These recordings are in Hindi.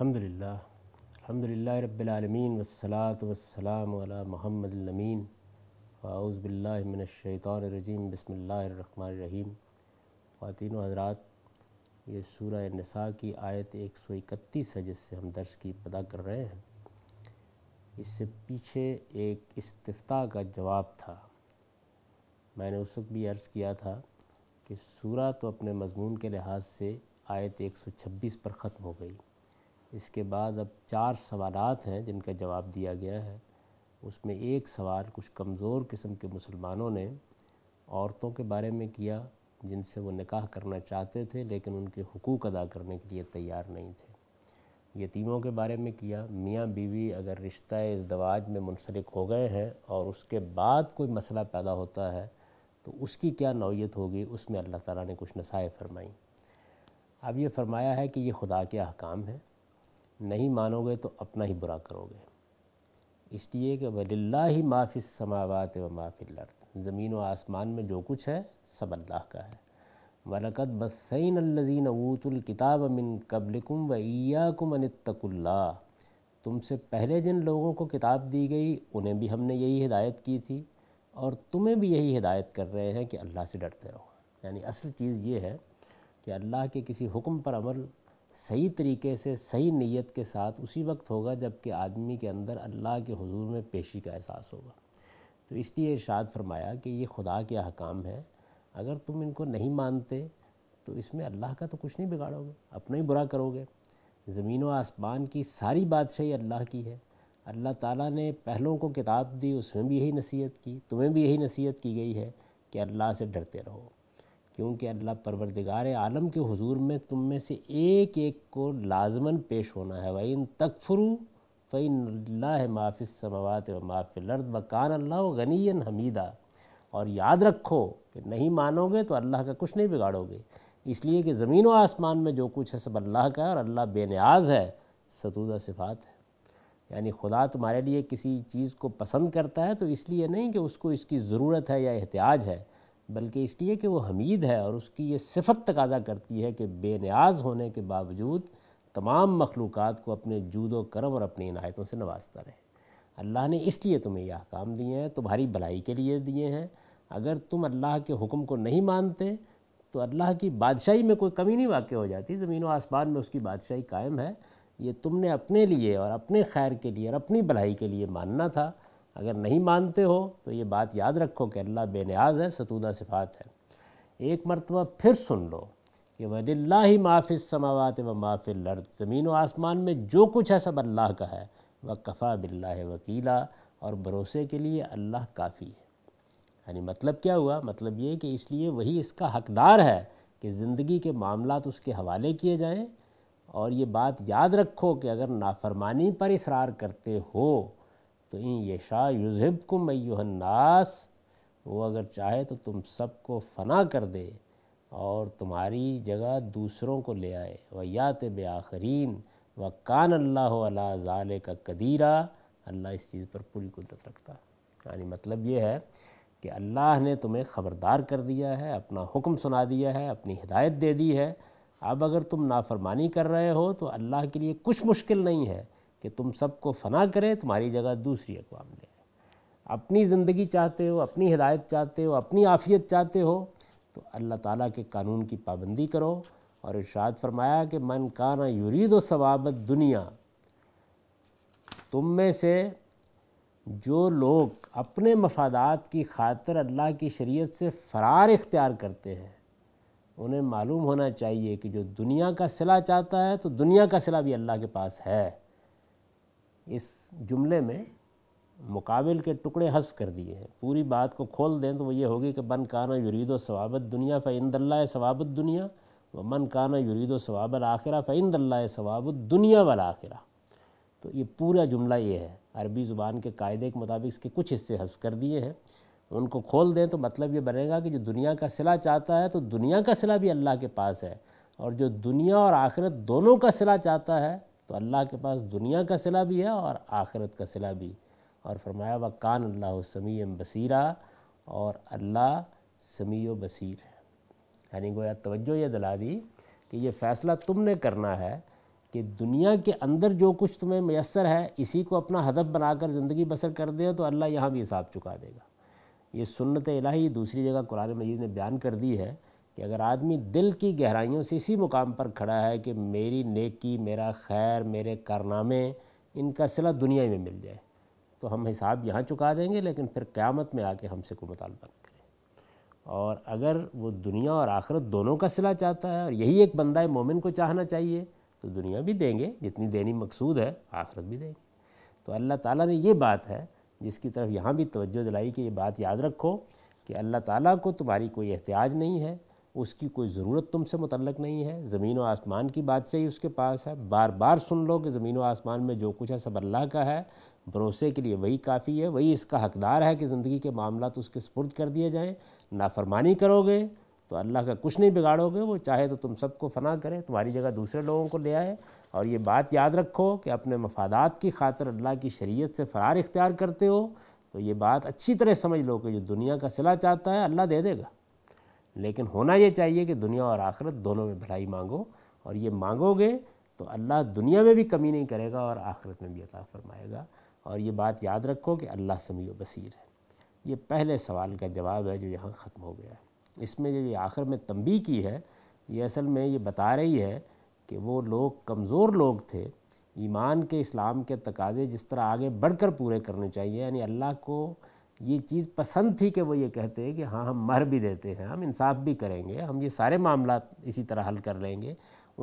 अल्हम्दुलिल्लाह अल्हम्दुलिल्लाह रब्बिलालमीन वस्सलात वस्सलाम अला मोहम्मद नमीन आउज़बिल्लिमिनशैतानरजीम बसमीम ख़वातिन हजरात ये सूरह नसा की आयत एक सौ इकतीस है जिससे हम दर्स की पता कर रहे हैं इससे पीछे एक इस्तफ़ा का जवाब था मैंने उस वक्त भी अर्ज़ किया था कि सूरह तो अपने मजमून के लिहाज से आयत एक सौ छब्बीस पर ख़त्म हो गई इसके बाद अब चार सवाल हैं जिनका जवाब दिया गया है उसमें एक सवाल कुछ कमज़ोर किस्म के मुसलमानों ने औरतों के बारे में किया जिनसे वो निकाह करना चाहते थे लेकिन उनके हकूक़ अदा करने के लिए तैयार नहीं थे यतीमों के बारे में किया मियाँ बीवी अगर रिश्ता इस दवाज में मुनसलिक हो गए हैं और उसके बाद कोई मसला पैदा होता है तो उसकी क्या नौीयत होगी उसमें अल्लाह ताला ने कुछ नसाए फरमाई अब ये फरमाया है कि ये खुदा के अहकाम हैं नहीं मानोगे तो अपना ही बुरा करोगे इसलिए कि वल्ला ही माफ़ी समावत व माफ़िल ज़मीन व आसमान में जो कुछ है सब अल्लाह का है वलकत बसैन अल्लजीन किताब मिन कबलकुम व ईयाकुम अनतकुल्ला तुमसे पहले जिन लोगों को किताब दी गई उन्हें भी हमने यही हिदायत की थी और तुम्हें भी यही हिदायत कर रहे हैं कि अल्लाह से डरते रहो यानी असल चीज़ ये है कि अल्लाह के किसी हुक्म पर अमल सही तरीके से सही नीयत के साथ उसी वक्त होगा जबकि आदमी के अंदर अल्लाह के हुजूर में पेशी का एहसास होगा तो इसलिए इरशाद फरमाया कि ये खुदा के अहकाम हैं अगर तुम इनको नहीं मानते तो इसमें अल्लाह का तो कुछ नहीं बिगाड़ोगे अपना ही बुरा करोगे ज़मीन व आसमान की सारी बादशाही अल्लाह की है अल्लाह ताला ने पहलों को किताब दी उसमें भी यही नसीहत की तुम्हें भी यही नसीहत की गई है कि अल्लाह से डरते रहो क्योंकि अल्लाह परवरदिगार आलम के हुजूर में तुम में से एक एक को लाजमन पेश होना है वही इन तकफरू फ़ैन माफ़ समवात व माफ़िल बकान अल्लाह गनी हमीदा और याद रखो कि नहीं मानोगे तो अल्लाह का कुछ नहीं बिगाड़ोगे इसलिए कि ज़मीन व आसमान में जो कुछ है सब अल्लाह का है और अल्लाह बेनियाज है सतूदा सिफात है यानी खुदा तुम्हारे लिए किसी चीज़ को पसंद करता है तो इसलिए नहीं कि उसको इसकी ज़रूरत है या एहतियाज है बल्कि इसलिए कि वो हमीद है और उसकी ये सिफत तकाजा करती है कि बे न्याज होने के बावजूद तमाम मखलूक को अपने जूदो करम और अपनी इनायतों से नवाजता रहे अल्लाह ने इसलिए तुम्हें यह काम दिए हैं तुम्हारी भलाई के लिए दिए हैं अगर तुम अल्लाह के हुक्म को नहीं मानते तो अल्लाह की बादशाही में कोई कमी नहीं वाक़ हो जाती ज़मीन व आसमान में उसकी बादशाही कायम है ये तुमने अपने लिए और अपने खैर के लिए और अपनी भलाई के लिए मानना था अगर नहीं मानते हो तो ये बात याद रखो कि अल्लाह बेनियाज है सतूदा सिफात है एक मरतबा फिर सुन लो कि वल्ला ही माफिस समावत व माफिल लर्द ज़मीन व आसमान में जो कुछ है सब अल्लाह का है व कफ़ा बिल्ला वकीला और भरोसे के लिए अल्लाह काफ़ी है यानी मतलब क्या हुआ मतलब ये कि इसलिए वही इसका हकदार है कि ज़िंदगी के मामला उसके हवाले किए जाएँ और ये बात याद रखो कि अगर नाफरमानी पर इसरार करते हो तो इन यशा युजहब को अयुहन्नास वो अगर चाहे तो तुम सबको फना कर दे और तुम्हारी जगह दूसरों को ले आए व यात बे आखरीन व कान अल्लाह अला ज़ाल का कदीरा अल्लाह इस चीज़ पर पूरी कुदरत रखता यानी मतलब ये है कि अल्लाह ने तुम्हें ख़बरदार कर दिया है अपना हुक्म सुना दिया है अपनी हिदायत दे दी है अब अगर तुम नाफरमानी कर रहे हो तो अल्लाह के लिए कुछ मुश्किल नहीं है कि तुम सबको फना करें तुम्हारी जगह दूसरी अकवाम ले अपनी ज़िंदगी चाहते हो अपनी हिदायत चाहते हो अपनी आफियत चाहते हो तो अल्लाह ताला के कानून की पाबंदी करो और इर्शाद फरमाया कि मन काना युरीद सवाबत दुनिया तुम में से जो लोग अपने मफादात की खातर अल्लाह की शरीयत से फ़रार इख्तियार करते हैं उन्हें मालूम होना चाहिए कि जो दुनिया का सिला चाहता है तो दुनिया का सिला भी अल्लाह के पास है इस जुमले में मुकाबिल के टुकड़े हस्फ कर दिए हैं पूरी बात को खोल दें तो वो ये होगी कि मन काना युरीद सवाबत दुनिया फ़ैंदल्ला सवाबत दुनिया व मन काना युरीद सवाबल आखिरा फ़ैंदल्ला सवाबत दुनिया वाला आखिरा तो ये पूरा जुमला ये है अरबी ज़ुबान के कायदे के मुताबिक इसके कुछ हिस्से हस्फ कर दिए हैं उनको खोल दें तो मतलब ये बनेगा कि जो दुनिया का सिला चाहता है तो दुनिया का सिला भी अल्लाह के पास है और जो दुनिया और आखिरत दोनों का सिला चाहता है तो अल्लाह के पास दुनिया का सिला भी है और आखिरत का सिला भी और फरमाया व कान अल्लाह समी बसीरा और अल्लाह समी बसीर है यानी गोया तवज्जो ये दिला दी कि ये फ़ैसला तुमने करना है कि दुनिया के अंदर जो कुछ तुम्हें मैसर है इसी को अपना हदफ बनाकर ज़िंदगी बसर कर दे तो अल्लाह यहाँ भी हिसाब चुका देगा ये सुन्नत इलाही दूसरी जगह कुरान मजीद ने बयान कर दी है कि अगर आदमी दिल की गहराइयों से इसी मुकाम पर खड़ा है कि मेरी नेकी मेरा खैर मेरे कारनामे इनका सिला दुनिया में मिल जाए तो हम हिसाब यहाँ चुका देंगे लेकिन फिर क़्यामत में आके हमसे को मुतालबा न करें और अगर वो दुनिया और आखिरत दोनों का सिला चाहता है और यही एक बंदा मोमिन को चाहना चाहिए तो दुनिया भी देंगे जितनी देनी मकसूद है आखिरत भी देंगे तो अल्लाह ताला ने ये बात है जिसकी तरफ यहाँ भी तवज्जो दिलाई कि ये बात याद रखो कि अल्लाह ताला को तुम्हारी कोई एहतियाज नहीं है उसकी कोई ज़रूरत तुमसे मुतलक नहीं है ज़मीन व आसमान की बात से ही उसके पास है बार बार सुन लो कि ज़मीन व आसमान में जो कुछ है सब अल्लाह का है भरोसे के लिए वही काफ़ी है वही इसका हकदार है कि ज़िंदगी के मामला तो उसके सपुर्द कर दिए जाएँ नाफरमानी करोगे तो अल्लाह का कुछ नहीं बिगाड़ोगे वो चाहे तो तुम सबको फना करे तुम्हारी जगह दूसरे लोगों को ले आए और ये बात याद रखो कि अपने मफादात की खातर अल्लाह की शरीयत से फ़रार इख्तियार करते हो तो ये बात अच्छी तरह समझ लो कि जो दुनिया का सिला चाहता है अल्लाह दे देगा लेकिन होना ये चाहिए कि दुनिया और आखिरत दोनों में भलाई मांगो और ये मांगोगे तो अल्लाह दुनिया में भी कमी नहीं करेगा और आखिरत में भी अता फरमाएगा और ये बात याद रखो कि अल्लाह समी व बसीर है ये पहले सवाल का जवाब है जो यहाँ ख़त्म हो गया है इसमें जो ये आखिर में तंबी की है ये असल में ये बता रही है कि वो लोग कमज़ोर लोग थे ईमान के इस्लाम के तकाजे जिस तरह आगे बढ़कर पूरे करने चाहिए यानी अल्लाह को ये चीज़ पसंद थी कि वो ये कहते हैं कि हाँ हम मर भी देते हैं हम इंसाफ भी करेंगे हम ये सारे मामला इसी तरह हल कर लेंगे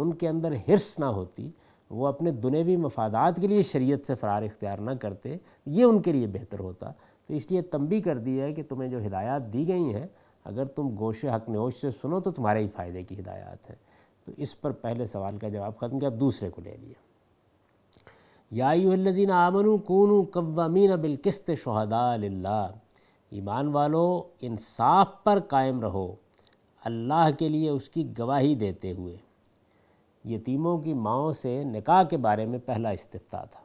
उनके अंदर हिरस ना होती वो अपने दुनेवी मफादात के लिए शरीयत से फ़रार इख्तियार ना करते ये उनके लिए बेहतर होता तो इसलिए तंबी कर दी है कि तुम्हें जो हिदायत दी गई हैं अगर तुम गोश हक नोश से सुनो तो तुम्हारे ही फ़ायदे की हिदायत है तो इस पर पहले सवाल का जवाब ख़त्म किया अब दूसरे को ले लिया आमनू आमनु कूनु कवामीन बिलकस्त शहदा ईमान वालो इंसाफ पर कायम रहो अल्लाह के लिए उसकी गवाही देते हुए यतीमों की माओ से निकाह के बारे में पहला इस्तफ़ा था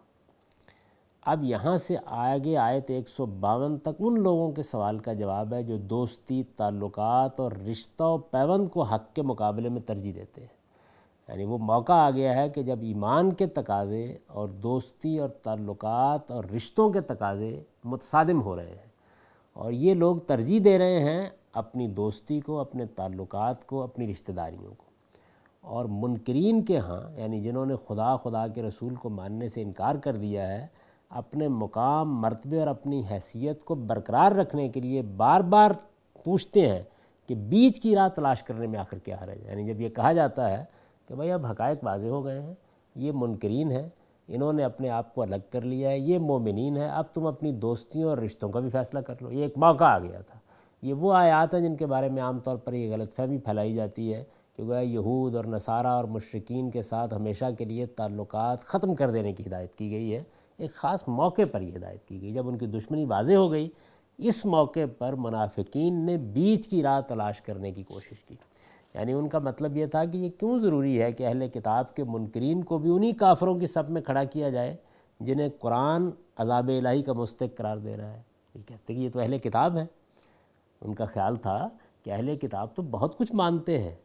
अब यहाँ से आगे आयत एक सौ बावन तक उन लोगों के सवाल का जवाब है जो दोस्ती ताल्लुकात और रिश्ता पैवंद को हक के मुकाबले में तरजीह देते हैं यानी वो मौका आ गया है कि जब ईमान के तकाजे और दोस्ती और ताल्लुकात और रिश्तों के तकाजे मुतसादम हो रहे हैं और ये लोग तरजीह दे रहे हैं अपनी दोस्ती को अपने ताल्लुकात को अपनी रिश्तेदारी को और मुनकरीन के हाँ यानी जिन्होंने खुदा खुदा के रसूल को मानने से इनकार कर दिया है अपने मुकाम मरतबे और अपनी हैसियत को बरकरार रखने के लिए बार बार पूछते हैं कि बीच की रात तलाश करने में आखिर क्या हरज है यानी जब ये कहा जाता है कि भाई अब हकायक वाजे हो गए हैं ये मुनकरीन है इन्होंने अपने आप को अलग कर लिया है ये मोमिन है अब तुम अपनी दोस्तियों और रिश्तों का भी फैसला कर लो ये एक मौका आ गया था ये वो आयात हैं जिनके बारे में आमतौर पर ये फहमी फैलाई जाती है कि वह यहूद और नसारा और मशरकिन के साथ हमेशा के लिए ताल्लुक ख़त्म कर देने की हिदायत की गई है एक ख़ास मौके पर यह हिदायत की गई जब उनकी दुश्मनी वाजे हो गई इस मौके पर मुनाफिकीन ने बीच की राह तलाश करने की कोशिश की यानी उनका मतलब ये था कि ये क्यों ज़रूरी है कि अहले किताब के मुनकरीन को भी उन्हीं काफ़रों की सब में खड़ा किया जाए जिन्हें कुरान अजाब इलाही का मुस्तक करार दे रहा है ये कहते कि ये तो अहले किताब है उनका ख्याल था कि अहले किताब तो बहुत कुछ मानते हैं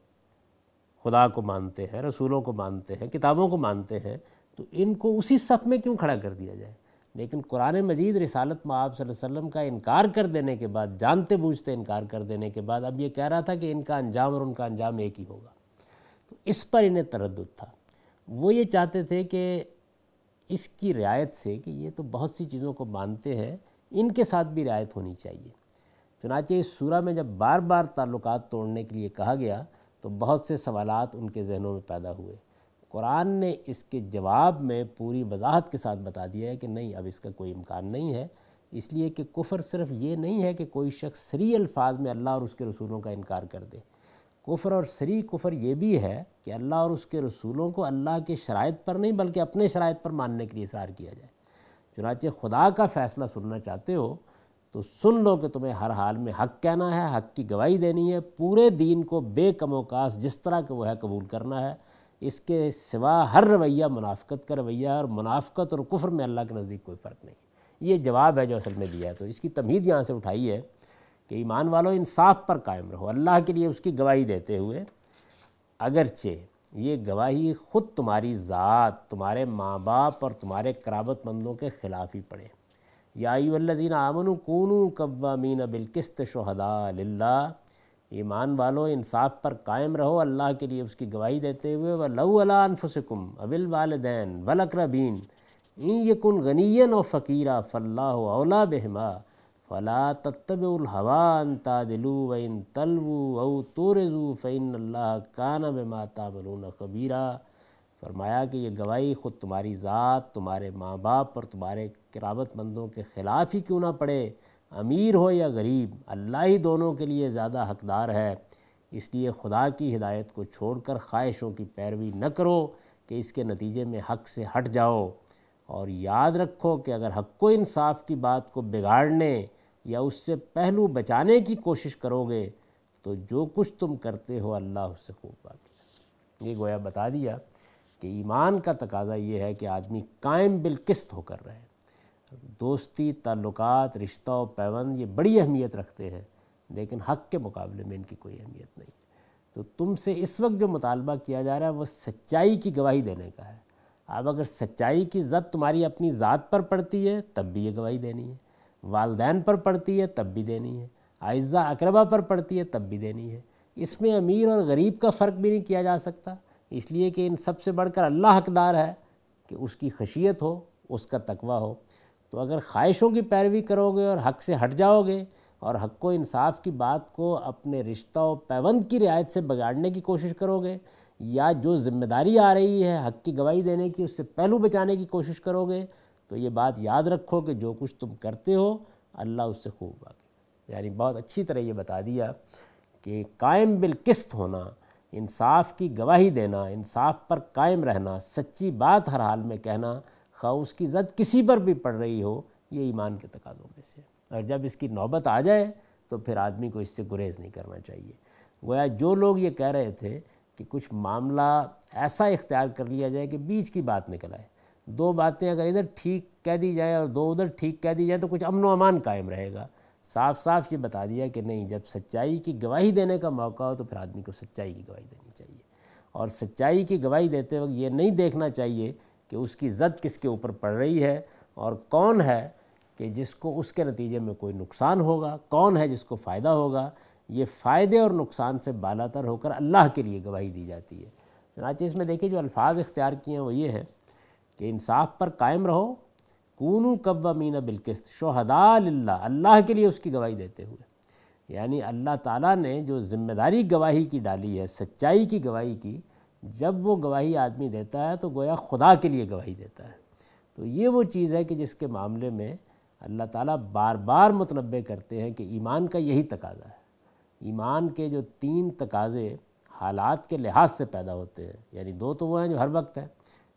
खुदा को मानते हैं रसूलों को मानते हैं किताबों को मानते हैं तो इनको उसी सफ़ में क्यों खड़ा कर दिया जाए लेकिन कुरान मजीद रिसालत माब वसल्लम का इनकार कर देने के बाद जानते बूझते इनकार कर देने के बाद अब ये कह रहा था कि इनका अंजाम और उनका अंजाम एक ही होगा तो इस पर इन्हें तरद था वो ये चाहते थे कि इसकी रियायत से कि ये तो बहुत सी चीज़ों को मानते हैं इनके साथ भी रियायत होनी चाहिए चुनाचे इस सूरा में जब बार बार ताल्लुक तोड़ने के लिए कहा गया तो बहुत से सवालत उनके जहनों में पैदा हुए कुरान ने इसके जवाब में पूरी वजाहत के साथ बता दिया है कि नहीं अब इसका कोई इम्कान नहीं है इसलिए कि कुफ़र सिर्फ ये नहीं है कि कोई शख्स सरी अल्फाज में अल्लाह और उसके रसूलों का इनकार कर दे कुफ़र और सरी कुफ़र यह भी है कि अल्लाह और उसके रसूलों को अल्लाह के शराइ पर नहीं बल्कि अपने शराइ पर मानने के लिए इसरार किया जाए चुनाचे खुदा का फ़ैसला सुनना चाहते हो तो सुन लो कि तुम्हें हर हाल में हक कहना है हक की गवाही देनी है पूरे दीन को बेकमोकास जिस तरह के वह है कबूल करना है इसके सिवा हर रवैया मुनाफ़त का रवैया और मुनाफ़त और कुफ़र में अल्लाह के नज़दीक कोई फ़र्क नहीं ये जवाब है जो असल में दिया है तो इसकी तमीद यहाँ से उठाई है कि ईमान वालों इंसाफ पर कायम रहो अल्लाह के लिए उसकी गवाही देते हुए अगरचे ये गवाही ख़ुद तुम्हारी ज़ात तुम्हारे माँ बाप और तुम्हारे कराबतमंदों के ख़िलाफ़ ही पड़े यायूल्लिन आमन कूनू मीन बिलकस्त शहदा ईमान वालों इंसाफ पर कायम रहो अल्लाह के लिए उसकी गवाही देते हुए व लऊलाफुसकुम अबिल वालदैन वलकरबीन इन यकुन गनीन व फ़कीरा फ़ल्लाह अवला बहमा फ़ला तत्तबान तादिलू व इन तलवु अव तोरजू फ़ैन अल्लाह कान बमा तामलून कबीरा फरमाया कि यह गवाही ख़ुद तुम्हारी ज़ात तुम्हारे माँ बाप और तुम्हारे करावत मंदों के ख़िलाफ़ ही क्यों ना पड़े अमीर हो या गरीब अल्लाह ही दोनों के लिए ज़्यादा हकदार है इसलिए खुदा की हिदायत को छोड़कर ख्वाहिशों की पैरवी न करो कि इसके नतीजे में हक से हट जाओ और याद रखो कि अगर हक को इंसाफ की बात को बिगाड़ने या उससे पहलू बचाने की कोशिश करोगे तो जो कुछ तुम करते हो अल्लाह उससे खूब बाकी ये गोया बता दिया कि ईमान का तकाजा ये है कि आदमी कायम बिलकिस्त होकर रहे दोस्ती ताल्लुकात रिश्ता और पैवंद ये बड़ी अहमियत रखते हैं लेकिन हक के मुकाबले में इनकी कोई अहमियत नहीं तो तुमसे इस वक्त जो मुतालबा किया जा रहा है वो सच्चाई की गवाही देने का है अब अगर सच्चाई की ज़द तुम्हारी अपनी ज़ात पर पड़ती है तब भी ये गवाही देनी है वालदेन पर पड़ती है तब भी देनी है आयज़ा अकरबा पर पड़ती है तब भी देनी है इसमें अमीर और गरीब का फ़र्क भी नहीं किया जा सकता इसलिए कि इन सबसे से बढ़कर अल्लाह हकदार है कि उसकी खशियत हो उसका तकवा हो तो अगर ख्वाहिशों की पैरवी करोगे और हक से हट जाओगे और हक को इंसाफ की बात को अपने रिश्ता और पैबंद की रियायत से बिगाड़ने की कोशिश करोगे या जो जिम्मेदारी आ रही है हक की गवाही देने की उससे पहलू बचाने की कोशिश करोगे तो ये बात याद रखो कि जो कुछ तुम करते हो अल्लाह उससे खूब बाकी यानी बहुत अच्छी तरह ये बता दिया कि कायम बिलकस्त होना इंसाफ की गवाही देना इंसाफ पर कायम रहना सच्ची बात हर हाल में कहना खा उसकी ज़द किसी पर भी पड़ रही हो ये ईमान के तकाजों में से और जब इसकी नौबत आ जाए तो फिर आदमी को इससे गुरेज नहीं करना चाहिए गोया जो लोग ये कह रहे थे कि कुछ मामला ऐसा इख्तियार कर लिया जाए कि बीच की बात निकल आए दो बातें अगर इधर ठीक कह दी जाए और दो उधर ठीक कह दी जाए तो कुछ अमन व अमान कायम रहेगा साफ साफ ये बता दिया कि नहीं जब सच्चाई की गवाही देने का मौका हो तो फिर आदमी को सच्चाई की गवाही देनी चाहिए और सच्चाई की गवाही देते वक्त ये नहीं देखना चाहिए कि उसकी ज़द किसके ऊपर पड़ रही है और कौन है कि जिसको उसके नतीजे में कोई नुकसान होगा कौन है जिसको फ़ायदा होगा ये फ़ायदे और नुकसान से बाला तर होकर अल्लाह के लिए गवाही दी जाती है चनाचे इसमें देखिए जो अल्फाज इख्तियार किए हैं वो ये हैं कि इंसाफ पर कायम रहो कूनू कब्बा मीना बिलकिस्त शहदा अल्लाह के लिए उसकी गवाही देते हुए यानी अल्लाह ताला ने जो ज़िम्मेदारी गवाही की डाली है सच्चाई की गवाही की जब वो गवाही आदमी देता है तो गोया खुदा के लिए गवाही देता है तो ये वो चीज़ है कि जिसके मामले में अल्लाह ताला बार बार मतलब करते हैं कि ईमान का यही तकाज़ा है ईमान के जो तीन तकाज़े हालात के लिहाज से पैदा होते हैं यानी दो तो वो हैं जो हर वक्त हैं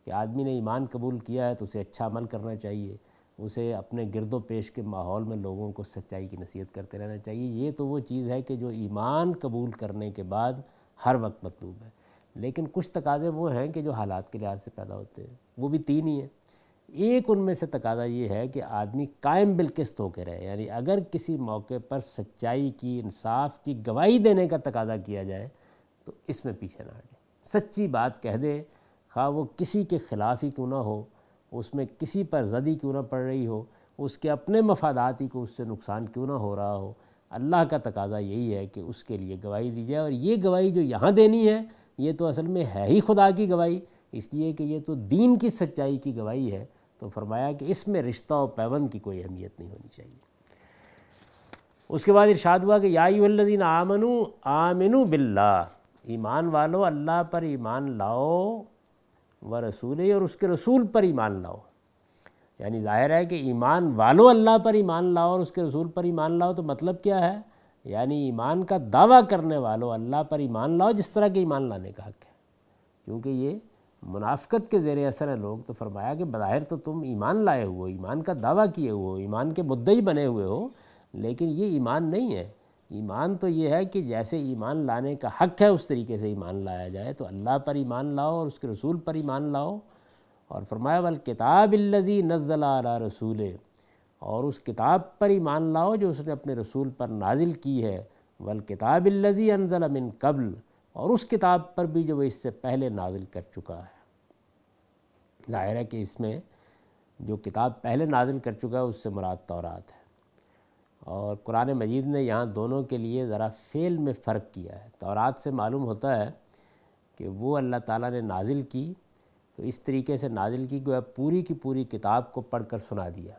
कि आदमी ने ईमान कबूल किया है तो उसे अच्छा अमल करना चाहिए उसे अपने गिरदो पेश के माहौल में लोगों को सच्चाई की नसीहत करते रहना चाहिए ये तो वो चीज़ है कि जो ईमान कबूल करने के बाद हर वक्त मतलूब है लेकिन कुछ तकाजे वो हैं कि जो हालात के लिहाज से पैदा होते हैं वो भी तीन ही हैं एक उनमें से तकाजा ये है कि आदमी कायम बिलकिस्त होकर रहे यानी अगर किसी मौके पर सच्चाई की इंसाफ की गवाही देने का तकाजा किया जाए तो इसमें पीछे ना हटे सच्ची बात कह दे खा हाँ, वो किसी के ख़िलाफ़ ही क्यों ना हो उसमें किसी पर जदी क्यों ना पड़ रही हो उसके अपने मफादात ही को उससे नुकसान क्यों ना हो रहा हो अल्लाह का तकाजा यही है कि उसके लिए गवाही दी जाए और ये गवाही जो यहाँ देनी है ये तो असल में है ही खुदा की गवाही इसलिए कि ये तो दीन की सच्चाई की गवाही है तो फरमाया कि इसमें रिश्ता और पैबंद की कोई अहमियत नहीं होनी चाहिए उसके बाद इरशाद हुआ कि याईल्लिन आमनु आमिनु बिल्ला ईमान वालो अल्लाह पर ईमान लाओ व रसूल और उसके रसूल पर ईमान लाओ यानी जाहिर है कि ईमान वालो अल्लाह पर ईमान लाओ और उसके रसूल पर ईमान लाओ तो मतलब क्या है यानी ईमान का दावा करने वालों अल्लाह पर ईमान लाओ जिस तरह के ईमान लाने का हक है क्योंकि ये मुनाफ़त के ज़ेर असर है लोग तो फरमाया कि बज़ाहिर तो तुम ईमान लाए हुए हो ईमान का दावा किए हुए हो ईमान के ही बने हुए हो लेकिन ये ईमान नहीं है ईमान तो ये है कि जैसे ईमान लाने का हक है उस तरीके से ईमान लाया जाए तो अल्लाह पर ईमान लाओ और उसके रसूल पर ईमान लाओ और फरमाया वाल किताब नज़ला रसूल और उस किताब पर ही मान लाओ जो उसने अपने रसूल पर नाजिल की है वल किताब लजी अनजल मिन कबल और उस किताब पर भी जो वह इससे पहले नाजिल कर चुका है ज़ाहिर है कि इसमें जो किताब पहले नाजिल कर चुका है उससे मुराद तौरात है और कुरान मजीद ने यहाँ दोनों के लिए ज़रा फेल में फ़र्क किया है तौरात से मालूम होता है कि वो अल्लाह ताला ने नाजिल की तो इस तरीके से नाजिल की गोया पूरी की पूरी किताब को पढ़कर सुना दिया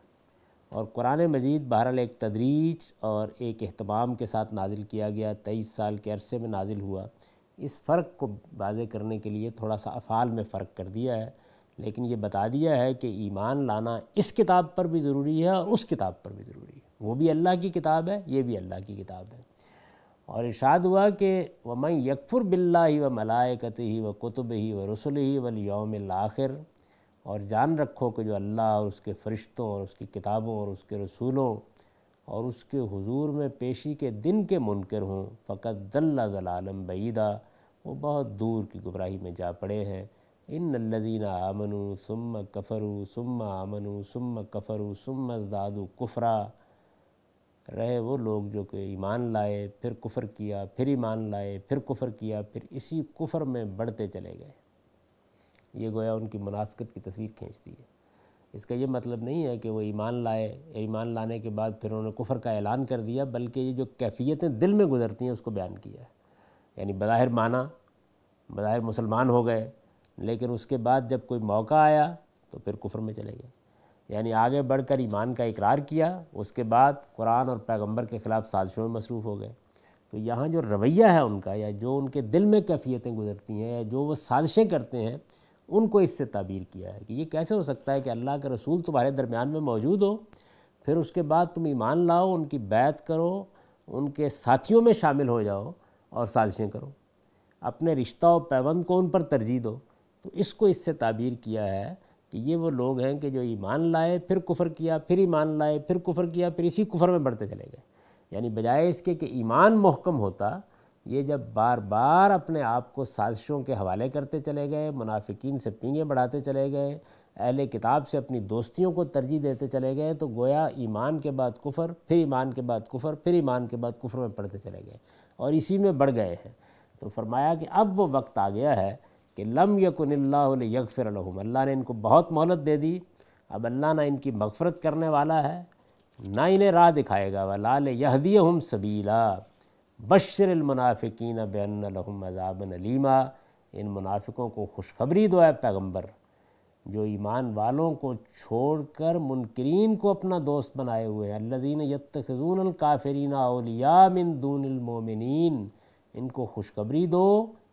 और कुरान मजीद बहरहाल एक तदरीज और एक अहतमाम के साथ नाजिल किया गया तेईस साल के अरसे में नाजिल हुआ इस फ़र्क को वाजे करने के लिए थोड़ा सा अफ़ाल में फ़र्क कर दिया है लेकिन ये बता दिया है कि ईमान लाना इस किताब पर भी ज़रूरी है और उस किताब पर भी ज़रूरी है वो भी अल्लाह की किताब है ये भी अल्लाह की किताब है और इशाद हुआ कि वमई यकफ़ुर बिल्ला ही व मलायकत ही व कुतुब ही व रसुल ही वल योम आखिर और जान रखो कि जो अल्लाह और उसके फ़रिश्तों और उसकी किताबों और उसके रसूलों और उसके हुजूर में पेशी के दिन के मुनकर हों फ़कत दल्ला जलालम बईदा वो बहुत दूर की गुमराही में जा पड़े हैं इन लजीना आमनु सुम कफरु सुम आमनु सुम कफरु सुम अजदादु कुफरा रहे वो लोग जो कि ईमान लाए फिर कुफ़र किया फिर ईमान लाए फिर कुफ़र किया फिर इसी कुफ़र में बढ़ते चले गए ये गोया उनकी मुनाफ्त की तस्वीर खींचती है इसका ये मतलब नहीं है कि वो ईमान लाए ईमान लाने के बाद फिर उन्होंने कुफर का ऐलान कर दिया बल्कि ये जो कैफियतें दिल में गुजरती हैं उसको बयान किया है यानी बज़ाहिर माना बज़ाहिर मुसलमान हो गए लेकिन उसके बाद जब कोई मौका आया तो फिर कुफर में चले गए यानी आगे बढ़ कर ईमान का इकरार किया उसके बाद कुरान और पैगम्बर के ख़िलाफ़ साजिशों में मसरूफ़ हो गए तो यहाँ जो रवैया है उनका या जो उनके दिल में कैफियतें गुजरती हैं या जो वो साजिशें करते हैं उनको इससे ताबीर किया है कि ये कैसे हो सकता है कि अल्लाह के रसूल तुम्हारे दरमियान में मौजूद हो फिर उसके बाद तुम ईमान लाओ उनकी बैत करो उनके साथियों में शामिल हो जाओ और साजिशें करो अपने रिश्ता और पैबंद को उन पर तरजीह दो तो इसको इससे ताबीर किया है कि ये वो लोग हैं कि जो ईमान लाए फिर कुफर किया फिर ईमान लाए फिर कुफर किया फिर इसी कुफर में बढ़ते चले गए यानी बजाय इसके कि ईमान महकम होता ये जब बार बार अपने आप को साजिशों के हवाले करते चले गए मुनाफिकीन से पींगे बढ़ाते चले गए अहल किताब से अपनी दोस्तियों को तरजीह देते चले गए तो गोया ईमान के बाद कुफर फिर ईमान के बाद कुफर फिर ईमान के बाद कुफर में पढ़ते चले गए और इसी में बढ़ गए हैं तो फरमाया कि अब वो वक्त आ गया है कि लम यकुल्लाग फिर अल्लाह ने इनको बहुत मोहलत दे दी अब अल्लाह ना इनकी मगफरत करने वाला है ना इन्हें राह दिखाएगा वाला यहदी हम सबीला बशरमनाफ़िकीन बैन लहमज़ाबन अलीमा इन मुनाफिकों को खुशखबरी दो है पैगम्बर जो ईमान वालों को छोड़ कर मुनकरीन को अपना दोस्त बनाए हुए हैं अल्लाजीन यतखजून काफ़रीन अलिया मिन दूनमोमिन इनको खुशखबरी दो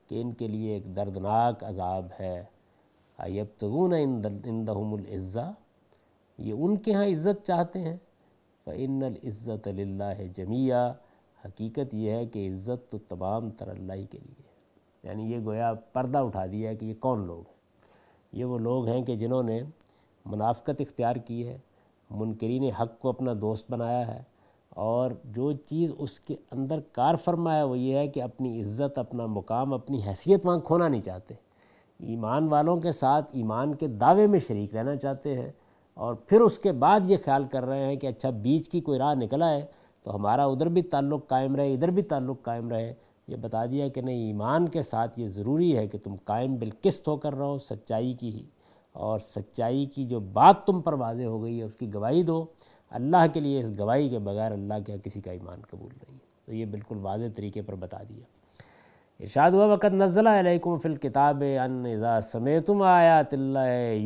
कि इनके लिए एक दर्दनाक अजाब है आयबतगून इंदहमल्ज़ा ये उनके यहाँ इज़्ज़त चाहते हैं फ़ इन्ज़त जमिया हकीकत यह है कि इज़्ज़त तो तमाम तरल्लाई के लिए यानी ये गोया पर्दा उठा दिया कि ये कौन लोग हैं ये वो लोग हैं कि जिन्होंने मुनाफ़त इख्तियार की है मुनकरीन हक़ को अपना दोस्त बनाया है और जो चीज़ उसके अंदर कार फरमा है वो ये है कि अपनी इज़्ज़त अपना मुकाम अपनी हैसियत वहाँ खोना नहीं चाहते ईमान वालों के साथ ईमान के दावे में शरीक रहना चाहते हैं और फिर उसके बाद ये ख्याल कर रहे हैं कि अच्छा बीच की कोई राह निकला है तो हमारा उधर भी ताल्लुक़ कायम रहे इधर भी ताल्लुक़ कायम रहे ये बता दिया कि नहीं ईमान के साथ ये ज़रूरी है कि तुम कायम बिलकस्त होकर रहो सच्चाई की ही और सच्चाई की जो बात तुम पर वाज हो गई है उसकी गवाही दो अल्लाह के लिए इस गवाही के बगैर अल्लाह के किसी का ईमान कबूल नहीं तो ये बिल्कुल वाज तरीके पर बता दिया इरशाद हुआ वक़्त नज़लाकुम फ़िल किताब अनज़ा समेतम आयात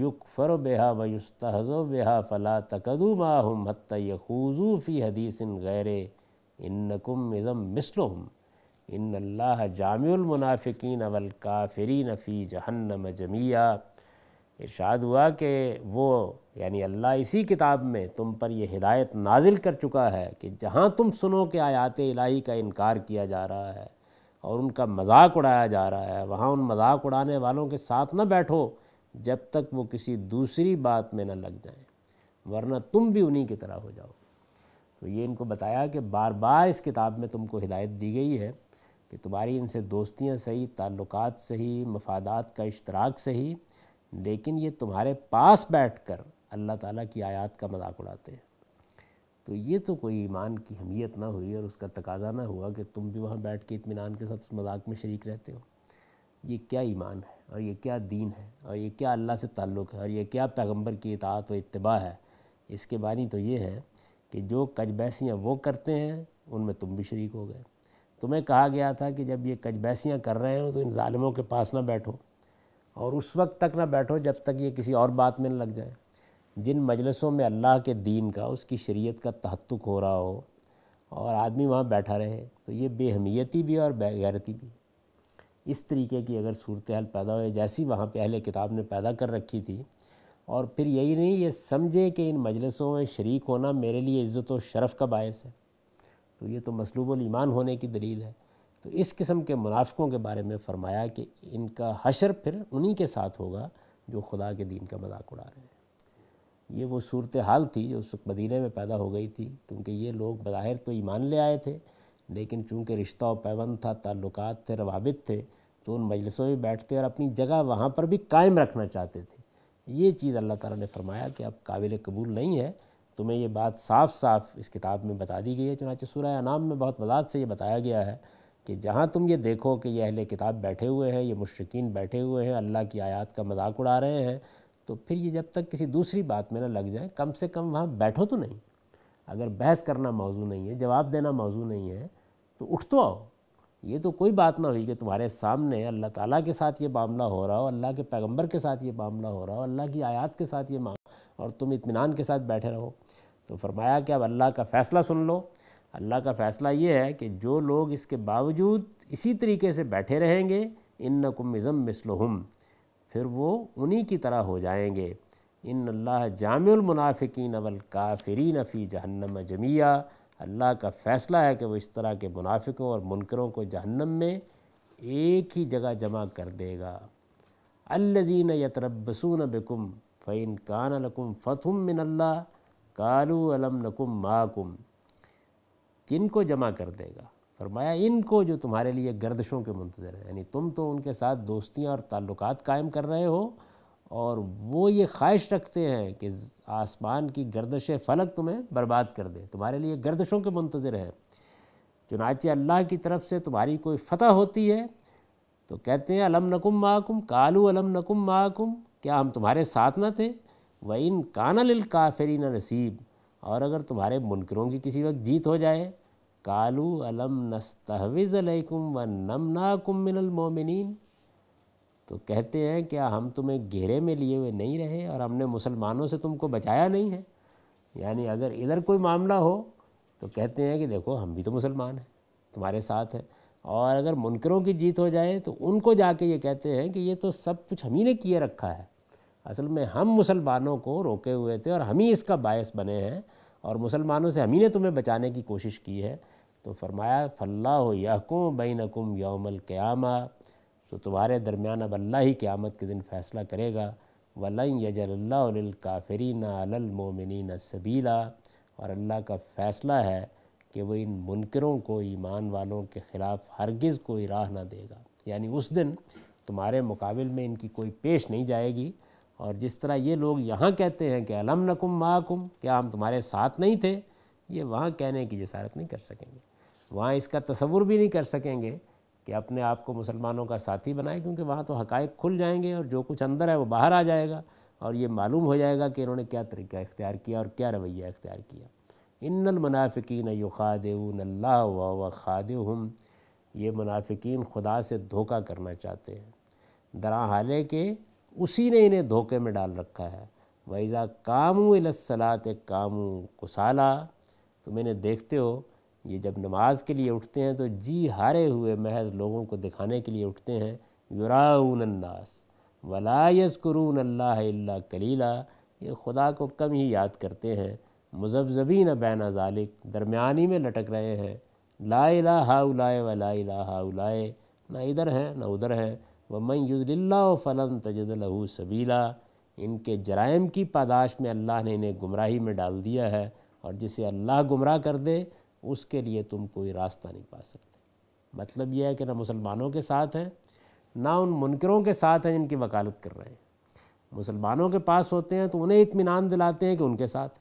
युक फ़र बेहा वयुस्तज़ो बेहा फ़ला तकदुमा हम हतूज़ू फ़ी हदीसिन गैर इनकुम इज़म मिसलुम इन अल्लाह जामलमनाफ़िकीन अवल काफ़रीन फ़ी जहन्नम जमिया इरशाद हुआ कि वो यानी अल्लाह इसी किताब में तुम पर यह हिदायत नाजिल कर चुका है कि जहाँ तुम सुनो कि आयात इलाही का इनकार किया जा रहा है और उनका मजाक उड़ाया जा रहा है वहाँ उन मजाक उड़ाने वालों के साथ न बैठो जब तक वो किसी दूसरी बात में न लग जाए वरना तुम भी उन्हीं की तरह हो जाओ तो ये इनको बताया कि बार बार इस किताब में तुमको हिदायत दी गई है कि तुम्हारी इनसे दोस्तियाँ सही ताल्लुक़ सही मफादात का इश्तराक सही लेकिन ये तुम्हारे पास बैठ कर अल्लाह ताली की आयात का मजाक उड़ाते हैं तो ये तो कोई ईमान की अहमियत ना हुई और उसका तकाजा ना हुआ कि तुम भी वहाँ बैठ के इतमान के साथ मजाक में शरीक रहते हो ये क्या ईमान है और ये क्या दीन है और ये क्या अल्लाह से ताल्लुक़ है और ये क्या पैगम्बर की इतात व इतबा है इसके बानी तो ये है कि जो कजबैसियाँ वो करते हैं उनमें तुम भी शरीक हो गए तुम्हें कहा गया था कि जब ये कजबैसियाँ कर रहे हो तो इन ालमों के पास ना बैठो और उस वक्त तक ना बैठो जब तक ये किसी और बात में न लग जाए जिन मजलसों में अल्लाह के दीन का उसकी शरीयत का तहतुक हो रहा हो और आदमी वहाँ बैठा रहे तो ये बेहमीयती भी और बेगैरती भी इस तरीके की अगर सूरत हाल पैदा हुए जैसी वहाँ पे अहले किताब ने पैदा कर रखी थी और फिर यही नहीं ये समझे कि इन मजलसों में शरीक होना मेरे लिए इज़्ज़त व शरफ़ का बायस है तो ये तो मसलूबल ईमान होने की दलील है तो इस किस्म के मुनाफिकों के बारे में फ़रमाया कि इनका हशर फिर उन्हीं के साथ होगा जो खुदा के दीन का मजाक उड़ा रहे हैं ये वो सूरत हाल थी जो उस मदीने में पैदा हो गई थी क्योंकि ये लोग बाहर तो ईमान ले आए थे लेकिन चूँकि रिश्ता और पैबंद था ताल्लुक थे रवाबित थे तो उन मजलसों में बैठते और अपनी जगह वहाँ पर भी कायम रखना चाहते थे ये चीज़ अल्लाह ताला ने फरमाया कि अब काबिल कबूल नहीं है तुम्हें ये बात साफ साफ इस किताब में बता दी गई है चुनाच सूर्य नाम में बहुत वजात से ये बताया गया है कि जहाँ तुम ये देखो कि ये अहल किताब बैठे हुए हैं ये मुश्किन बैठे हुए हैं अल्लाह की आयात का मजाक उड़ा रहे हैं तो फिर ये जब तक किसी दूसरी बात में ना लग जाए कम से कम वहाँ बैठो तो नहीं अगर बहस करना मौजू नहीं है जवाब देना मौजू नहीं है तो उठ तो आओ ये तो कोई बात ना हुई कि तुम्हारे सामने अल्लाह ताला के साथ ये मामला हो रहा हो अल्लाह के पैगंबर के साथ ये मामला हो रहा हो अल्लाह की आयात के साथ ये और तुम इतमान के साथ बैठे रहो तो फरमाया कि अब अल्लाह का फ़ैसला सुन लो अल्लाह का फ़ैसला ये है कि जो लोग इसके बावजूद इसी तरीके से बैठे रहेंगे इन नकुम इज़म मिसलहम फिर वो उन्हीं की तरह हो जाएंगे इन अल्लाह जामलमुनाफ़िकीन अवल काफरीन नफ़ी जहन्नम जमिया अल्लाह का फ़ैसला है कि वो इस तरह के मुनाफिकों और मुनकरों को जहन्नम में एक ही जगह जमा कर देगा अल्लजीन यतरबसून बिकुम फ़ैन कान लकुम फ़तुम मिनल्ला कालू अलम नकुम माकुम किन को जमा कर देगा फरमाया इनको जो तुम्हारे लिए गर्दशों के मंतज़र हैं यानी तुम तो उनके साथ दोस्तियाँ और ताल्लुक़ कायम कर रहे हो और वो ये ख्वाहिश रखते हैं कि आसमान की गर्दश फलक तुम्हें बर्बाद कर दे तुम्हारे लिए गर्दशों के मंतज़र हैं चुनाचे अल्लाह की तरफ से तुम्हारी कोई फतह होती है तो कहते हैं अलम नकुम माकुम कालू अलम नकुम माकुम क्या हम तुम्हारे साथ ना थे व इन कानल काफरीन नसीब और अगर तुम्हारे मुनकरों की किसी वक्त जीत हो जाए कालू अलम नस्तहविज़ अलैकुम व नमनाकुम मिनल मोमिनीन तो कहते हैं क्या हम तुम्हें घेरे में लिए हुए नहीं रहे और हमने मुसलमानों से तुमको बचाया नहीं है यानी अगर इधर कोई मामला हो तो कहते हैं कि देखो हम भी तो मुसलमान हैं तुम्हारे साथ हैं और अगर मुनकरों की जीत हो जाए तो उनको जाके ये कहते हैं कि ये तो सब कुछ हम ही ने किए रखा है असल में हम मुसलमानों को रोके हुए थे और हम ही इसका बायस बने हैं और मुसलमानों से हम ही ने तुम्हें बचाने की कोशिश की है तो फरमाया फ़ल्ला हो बई नकुम यौमल क़्यामा तो तुम्हारे दरमियान अब अल्लाह ही क़्यामत के दिन फ़ैसला करेगा वलई यजल्लाकाफ़रीन अलमोमिन सबीला और अल्लाह का फ़ैसला है कि वह इन मुनकरों को ईमान वालों के ख़िलाफ़ हरगिज़ कोई राह ना देगा यानी उस दिन तुम्हारे मुकाबल में इनकी कोई पेश नहीं जाएगी और जिस तरह ये लोग यहाँ कहते हैं कि अलम नकुम माकुम क्या हम तुम्हारे साथ नहीं थे ये वहाँ कहने की जसारत नहीं कर सकेंगे वहाँ इसका तस्वुर भी नहीं कर सकेंगे कि अपने आप को मुसलमानों का साथी बनाए क्योंकि वहाँ तो हक़ खुल जाएंगे और जो कुछ अंदर है वो बाहर आ जाएगा और ये मालूम हो जाएगा कि इन्होंने क्या तरीका इख्तियार किया और क्या रवैया इख्तियार किया इन मुनाफिकीन युखादेन अल्लाह व खाद हम ये मुनाफिकीन खुदा से धोखा करना चाहते हैं दरा हाले के उसी ने इन्हें धोखे में डाल रखा है वैज़ा कामू इलसलात कामू कुसाला तुम इन्हें देखते हो ये जब नमाज के लिए उठते हैं तो जी हारे हुए महज लोगों को दिखाने के लिए उठते हैं युराउनन्नास वलायस करून अल्लाह कलीला ये खुदा को कम ही याद करते हैं मुजबजबी बैन ज़ालिक दरमियानी में लटक रहे हैं ला ला हाउलाए व ला हाउलाए ना इधर हैं ना उधर हैं व मन फलम फ़लन तजदलहू सबीला इनके जराइम की पादाश में अल्लाह ने इन्हें गुमराही में डाल दिया है और जिसे अल्लाह गुमराह कर दे उसके लिए तुम कोई रास्ता नहीं पा सकते मतलब यह है कि ना मुसलमानों के साथ हैं ना उन मुनकरों के साथ हैं जिनकी वकालत कर रहे हैं मुसलमानों के पास होते हैं तो उन्हें इतमान दिलाते हैं कि उनके साथ